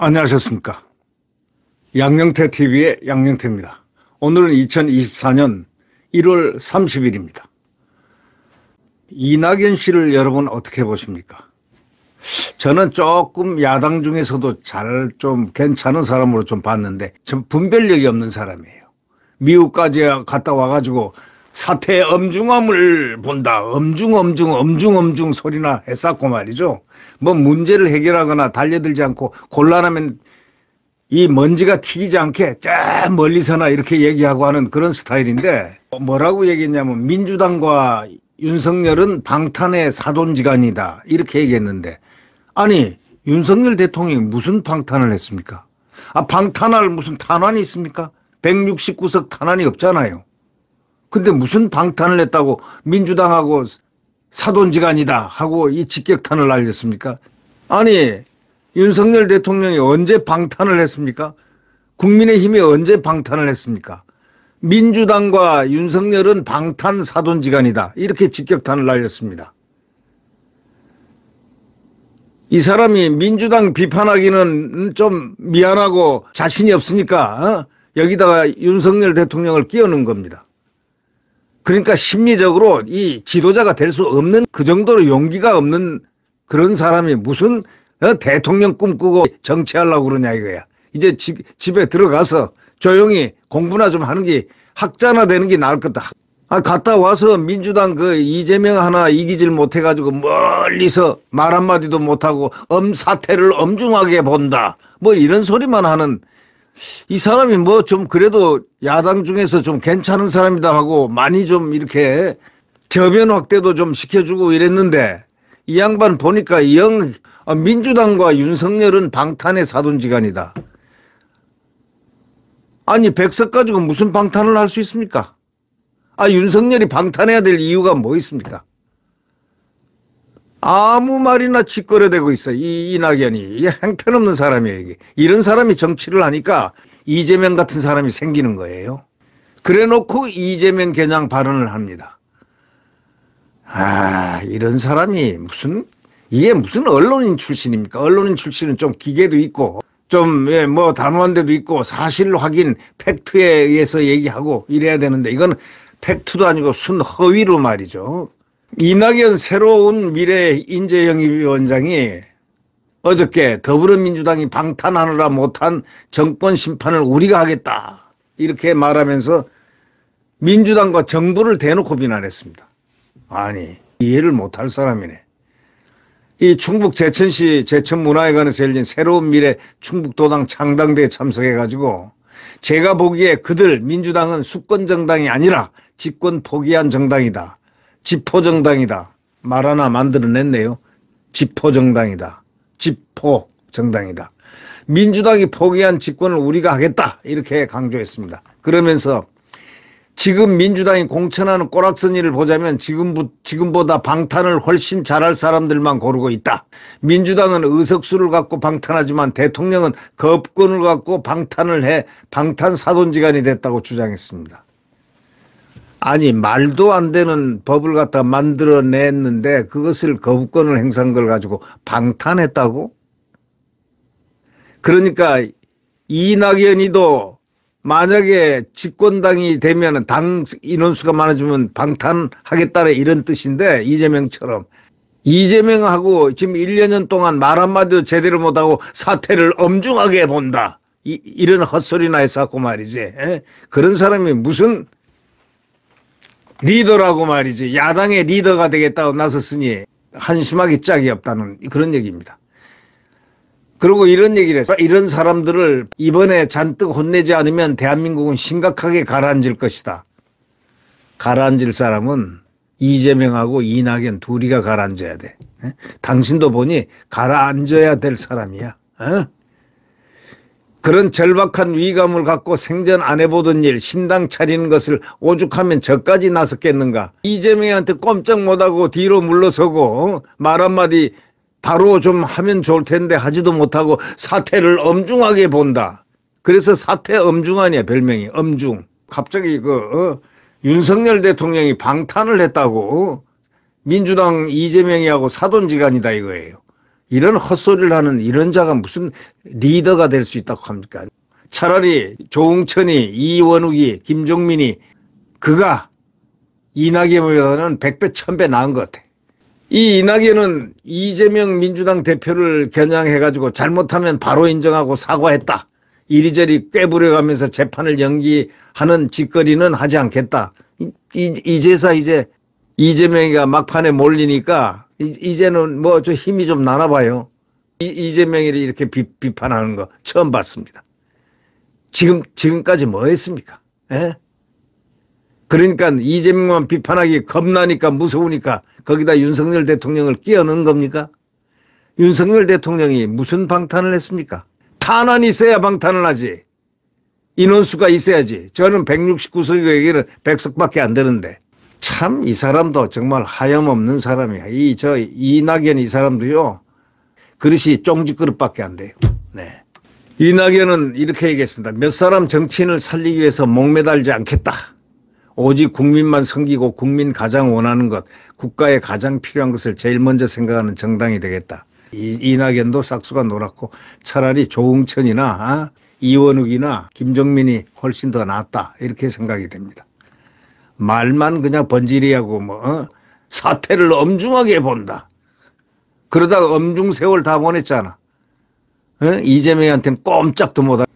안녕하셨습니까. 양영태 TV의 양영태입니다. 오늘은 2024년 1월 30일입니다. 이낙연 씨를 여러분 어떻게 보십니까? 저는 조금 야당 중에서도 잘 좀 괜찮은 사람으로 좀 봤는데 전 분별력이 없는 사람이에요. 미국까지 갔다 와가지고 사태의 엄중함을 본다. 엄중, 엄중, 엄중, 엄중 소리나 했었고 말이죠. 뭐 문제를 해결하거나 달려들지 않고 곤란하면 이 먼지가 튀기지 않게 쫙 멀리서나 이렇게 얘기하고 하는 그런 스타일인데 뭐라고 얘기했냐면 민주당과 윤석열은 방탄의 사돈지간이다. 이렇게 얘기했는데 아니 윤석열 대통령이 무슨 방탄을 했습니까? 아 방탄할 무슨 탄환이 있습니까? 169석 탄환이 없잖아요. 근데 무슨 방탄을 했다고 민주당하고 사돈지간이다 하고 이 직격탄을 날렸습니까? 아니 윤석열 대통령이 언제 방탄을 했습니까? 국민의힘이 언제 방탄을 했습니까? 민주당과 윤석열은 방탄 사돈지간이다 이렇게 직격탄을 날렸습니다. 이 사람이 민주당 비판하기는 좀 미안하고 자신이 없으니까 어? 여기다가 윤석열 대통령을 끼얹는 겁니다. 그러니까 심리적으로 이 지도자가 될 수 없는 그 정도로 용기가 없는 그런 사람이 무슨 어, 대통령 꿈꾸고 정치하려고 그러냐 이거야. 이제 집, 집에 들어가서 조용히 공부나 좀 하는 게 학자나 되는 게 나을 거다. 아, 갔다 와서 민주당 그 이재명 하나 이기질 못해가지고 멀리서 말 한마디도 못하고 엄사태를 엄중하게 본다. 뭐 이런 소리만 하는 이 사람이 뭐 좀 그래도 야당 중에서 좀 괜찮은 사람이다 하고 많이 좀 이렇게 저변 확대도 좀 시켜주고 이랬는데 이 양반 보니까 영 어, 민주당과 윤석열은 방탄의 사돈지간이다. 아니 백석 가지고 무슨 방탄을 할 수 있습니까? 아 윤석열이 방탄해야 될 이유가 뭐 있습니까? 아무 말이나 짓거려대고 있어. 이 이낙연이. 이 행편없는 사람이에요. 이게. 이런 사람이 정치를 하니까 이재명 같은 사람이 생기는 거예요. 그래 놓고 이재명 개냥 발언을 합니다. 아, 이런 사람이 무슨, 이게 무슨 언론인 출신입니까? 언론인 출신은 좀 기계도 있고, 좀, 예, 뭐 단호한 데도 있고, 사실 확인, 팩트에 의해서 얘기하고 이래야 되는데, 이건 팩트도 아니고 순 허위로 말이죠. 이낙연 새로운 미래 인재영입위원장이 어저께 더불어민주당이 방탄하느라 못한 정권 심판을 우리가 하겠다 이렇게 말하면서 민주당과 정부를 대놓고 비난했습니다. 아니 이해를 못할 사람이네. 이 충북 제천시 제천문화회관에서 열린 새로운 미래 충북도당 창당대에 참석해가지고 제가 보기에 그들 민주당은 수권 정당이 아니라 집권 포기한 정당이다. 지포정당이다. 말 하나 만들어냈네요. 지포정당이다. 지포정당이다. 민주당이 포기한 집권을 우리가 하겠다. 이렇게 강조했습니다. 그러면서 지금 민주당이 공천하는 꼬락서니를 보자면 지금, 지금보다 방탄을 훨씬 잘할 사람들만 고르고 있다. 민주당은 의석수를 갖고 방탄하지만 대통령은 거권을 갖고 방탄을 해 방탄 사돈지간이 됐다고 주장했습니다. 아니 말도 안 되는 법을 갖다 만들어냈는데 그것을 거부권을 행사한 걸 가지고 방탄했다고? 그러니까 이낙연이도 만약에 집권당이 되면 당 인원수가 많아지면 방탄하겠다는 이런 뜻인데 이재명처럼 이재명하고 지금 1년 동안 말 한마디도 제대로 못하고 사태를 엄중하게 본다. 이, 이런 헛소리나 했었고 말이지. 에? 그런 사람이 무슨 리더라고 말이지 야당의 리더가 되겠다고 나섰으니 한심하기 짝이 없다는 그런 얘기입니다. 그리고 이런 얘기를 해서 이런 사람들을 이번에 잔뜩 혼내지 않으면 대한민국은 심각하게 가라앉을 것이다. 가라앉을 사람은 이재명하고 이낙연 둘이가 가라앉아야 돼. 당신도 보니 가라앉아야 될 사람이야. 에? 어? 그런 절박한 위감을 갖고 생전 안 해보던 일 신당 차리는 것을 오죽하면 저까지 나섰겠는가 이재명한테 꼼짝 못하고 뒤로 물러서고 말 한마디 바로 좀 하면 좋을 텐데 하지도 못하고 사태를 엄중하게 본다 그래서 사태 엄중하냐 별명이 엄중 갑자기 그 어? 윤석열 대통령이 방탄을 했다고 민주당 이재명이하고 사돈지간이다 이거예요 이런 헛소리를 하는 이런 자가 무슨 리더가 될 수 있다고 합니까? 차라리 조웅천이, 이원욱이, 김종민이 그가 이낙연보다는 백배천배 나은 것 같아. 이 이낙연은 이재명 민주당 대표를 겨냥해가지고 잘못하면 바로 인정하고 사과했다. 이리저리 꿰부려가면서 재판을 연기하는 짓거리는 하지 않겠다. 이, 이, 이제사 이제 이재명이가 막판에 몰리니까 이제는 뭐 저 힘이 좀 나나 봐요. 이, 재명이를 이렇게 비, 비판하는 거 처음 봤습니다. 지금, 지금까지 뭐 했습니까? 에? 예? 그러니까 이재명만 비판하기 겁나니까 무서우니까 거기다 윤석열 대통령을 끼어넣은 겁니까? 윤석열 대통령이 무슨 방탄을 했습니까? 탄환이 있어야 방탄을 하지. 인원수가 있어야지. 저는 169석이 얘기는 100석밖에 안 되는데. 참이 사람도 정말 하염없는 사람이야. 이 저 이낙연 이 사람도요. 그릇이 쫑지 그릇밖에 안 돼요. 네. 이낙연은 이렇게 얘기했습니다. 몇 사람 정치인을 살리기 위해서 목매달지 않겠다. 오직 국민만 섬기고 국민 가장 원하는 것, 국가에 가장 필요한 것을 제일 먼저 생각하는 정당이 되겠다. 이, 이낙연도 싹수가 노랗고 차라리 조응천이나 어? 이원욱이나 김종민이 훨씬 더 낫다 이렇게 생각이 됩니다. 말만 그냥 번지리하고 뭐 어? 사태를 엄중하게 본다. 그러다가 엄중 세월 다 보냈잖아. 어? 이재명한테는 꼼짝도 못하